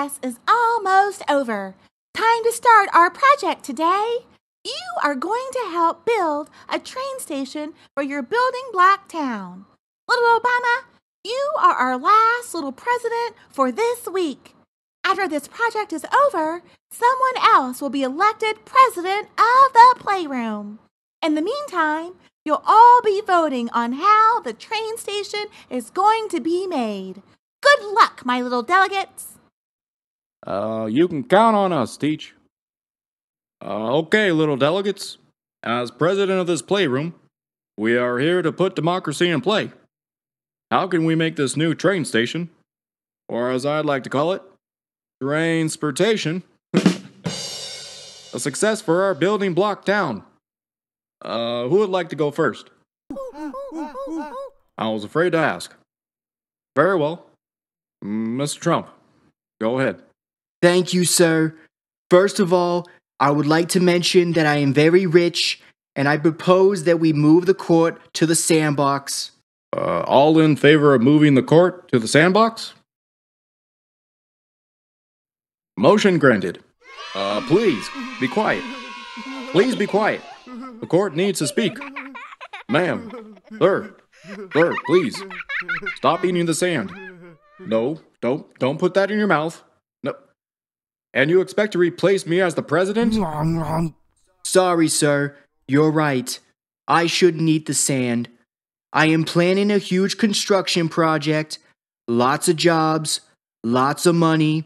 class is almost over. Time to start our project today. You are going to help build a train station for your building block town. Little Obama, you are our last little president for this week. After this project is over, someone else will be elected president of the playroom. In the meantime, you'll all be voting on how the train station is going to be made. Good luck, my little delegates. Uh, you can count on us, Teach. Uh, okay, little delegates. As president of this playroom, we are here to put democracy in play. How can we make this new train station, or as I'd like to call it, transportation, a success for our building block town? Uh, who would like to go first? I was afraid to ask. Very well. Mr. Trump, go ahead. Thank you, sir. First of all, I would like to mention that I am very rich and I propose that we move the court to the sandbox. Uh, all in favor of moving the court to the sandbox? Motion granted. Uh, please, be quiet. Please be quiet. The court needs to speak. Ma'am, sir, sir, please. Stop eating the sand. No, don't, don't put that in your mouth. And you expect to replace me as the president? Sorry, sir. You're right. I shouldn't eat the sand. I am planning a huge construction project, lots of jobs, lots of money.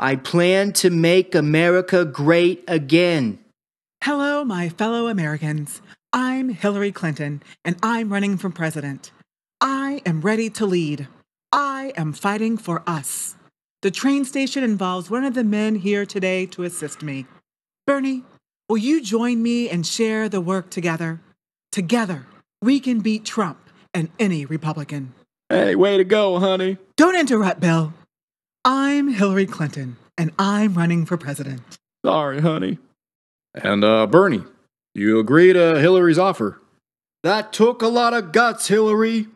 I plan to make America great again. Hello, my fellow Americans. I'm Hillary Clinton, and I'm running for president. I am ready to lead. I am fighting for us. The train station involves one of the men here today to assist me. Bernie, will you join me and share the work together? Together, we can beat Trump and any Republican. Hey, way to go, honey. Don't interrupt, Bill. I'm Hillary Clinton, and I'm running for president. Sorry, honey. And, uh, Bernie, you agree to Hillary's offer. That took a lot of guts, Hillary.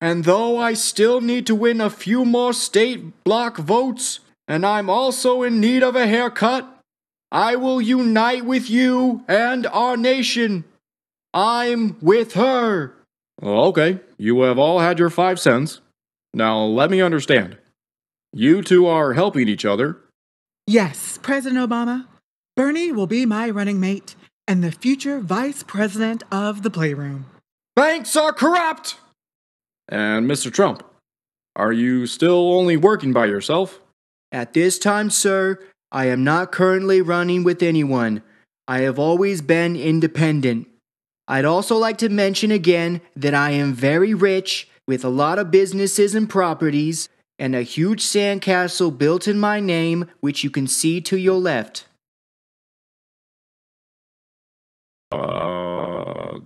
And though I still need to win a few more state block votes, and I'm also in need of a haircut, I will unite with you and our nation. I'm with her. Okay, you have all had your five cents. Now let me understand. You two are helping each other. Yes, President Obama. Bernie will be my running mate and the future vice president of the playroom. Banks are corrupt! And Mr. Trump, are you still only working by yourself? At this time, sir, I am not currently running with anyone. I have always been independent. I'd also like to mention again that I am very rich, with a lot of businesses and properties, and a huge sandcastle built in my name, which you can see to your left. Uh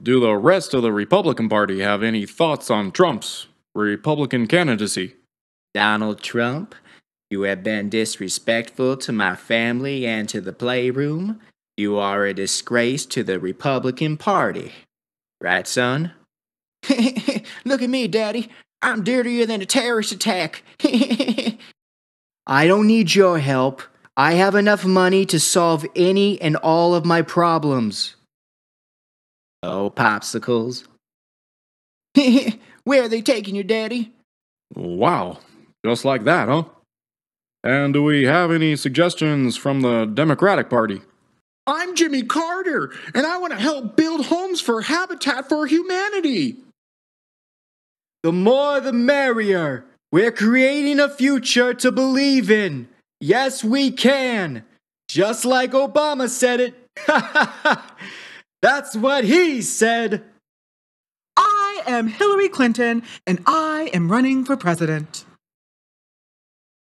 do the rest of the Republican Party have any thoughts on Trump's Republican candidacy? Donald Trump, you have been disrespectful to my family and to the playroom. You are a disgrace to the Republican Party. Right, son? Look at me, Daddy. I'm dirtier than a terrorist attack. I don't need your help. I have enough money to solve any and all of my problems. Oh, popsicles. Where are they taking you, Daddy? Wow. Just like that, huh? And do we have any suggestions from the Democratic Party? I'm Jimmy Carter, and I want to help build homes for Habitat for Humanity. The more the merrier. We're creating a future to believe in. Yes, we can. Just like Obama said it. Ha ha ha. That's what he said. I am Hillary Clinton, and I am running for president.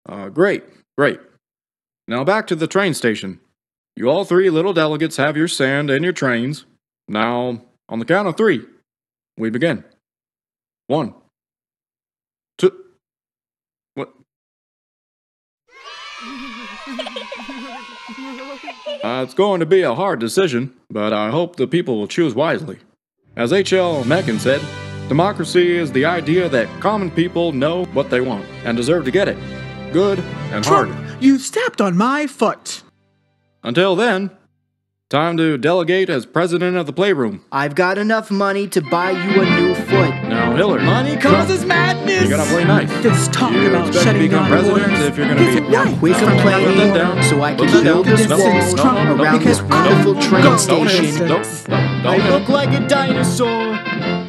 Uh, great, great. Now back to the train station. You all three little delegates have your sand and your trains. Now, on the count of three, we begin. One. Two. What? Uh, it's going to be a hard decision, but I hope the people will choose wisely. As H.L. Mencken said, democracy is the idea that common people know what they want and deserve to get it. Good and Trump, hard. You stepped on my foot. Until then, time to delegate as president of the playroom. I've got enough money to buy you a new foot. Now, Hillary. Money causes madness this. You gotta play nice. This talk you about shutting down president if you're gonna is be now quit down, so I can build this wall around this wonderful train station. I look like a dinosaur.